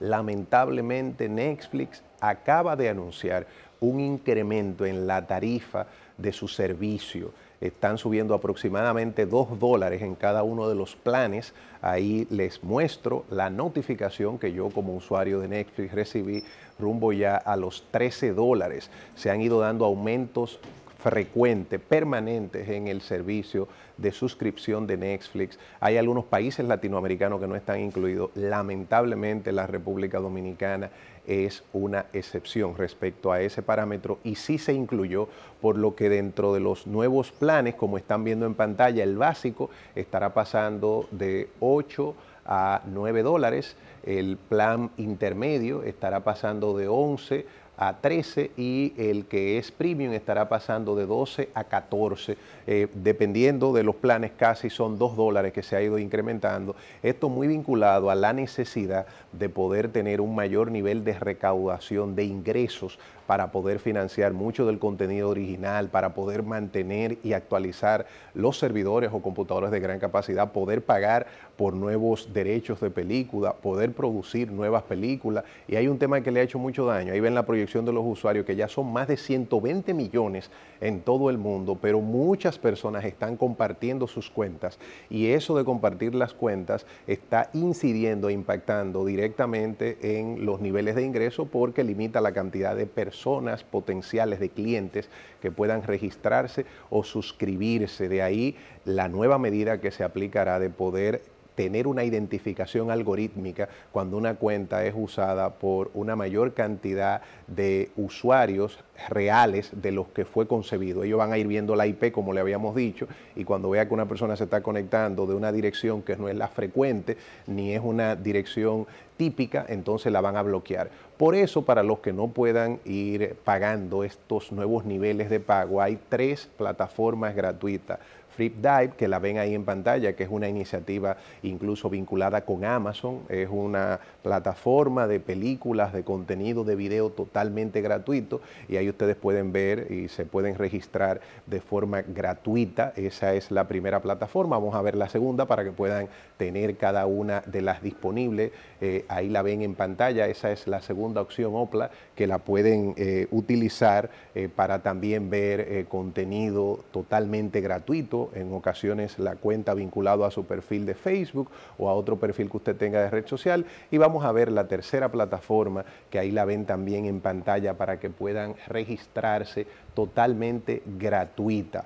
lamentablemente Netflix acaba de anunciar un incremento en la tarifa de su servicio. Están subiendo aproximadamente 2 dólares en cada uno de los planes. Ahí les muestro la notificación que yo como usuario de Netflix recibí rumbo ya a los 13 dólares. Se han ido dando aumentos frecuente, permanentes en el servicio de suscripción de Netflix. Hay algunos países latinoamericanos que no están incluidos. Lamentablemente la República Dominicana es una excepción respecto a ese parámetro y sí se incluyó, por lo que dentro de los nuevos planes, como están viendo en pantalla, el básico estará pasando de 8 a 9 dólares, el plan intermedio estará pasando de 11 a 13 y el que es premium estará pasando de 12 a 14, eh, dependiendo de los planes casi son 2 dólares que se ha ido incrementando. Esto muy vinculado a la necesidad de poder tener un mayor nivel de recaudación de ingresos para poder financiar mucho del contenido original, para poder mantener y actualizar los servidores o computadores de gran capacidad, poder pagar por nuevos derechos de película, poder producir nuevas películas. Y hay un tema que le ha hecho mucho daño. Ahí ven la proyección de los usuarios, que ya son más de 120 millones en todo el mundo, pero muchas personas están compartiendo sus cuentas. Y eso de compartir las cuentas está incidiendo, impactando directamente en los niveles de ingreso porque limita la cantidad de personas personas potenciales de clientes que puedan registrarse o suscribirse. De ahí la nueva medida que se aplicará de poder tener una identificación algorítmica cuando una cuenta es usada por una mayor cantidad de usuarios reales de los que fue concebido. Ellos van a ir viendo la IP, como le habíamos dicho, y cuando vea que una persona se está conectando de una dirección que no es la frecuente, ni es una dirección típica, entonces la van a bloquear. Por eso, para los que no puedan ir pagando estos nuevos niveles de pago, hay tres plataformas gratuitas. FlipDive, que la ven ahí en pantalla, que es una iniciativa incluso vinculada con Amazon, es una plataforma de películas, de contenido de video totalmente gratuito y hay ustedes pueden ver y se pueden registrar de forma gratuita. Esa es la primera plataforma. Vamos a ver la segunda para que puedan tener cada una de las disponibles. Eh, ahí la ven en pantalla. Esa es la segunda opción OPLA que la pueden eh, utilizar eh, para también ver contenido totalmente gratuito. En ocasiones la cuenta vinculado a su perfil de Facebook o a otro perfil que usted tenga de red social. Y vamos a ver la tercera plataforma que ahí la ven también en pantalla para que puedan registrar registrarse totalmente gratuita.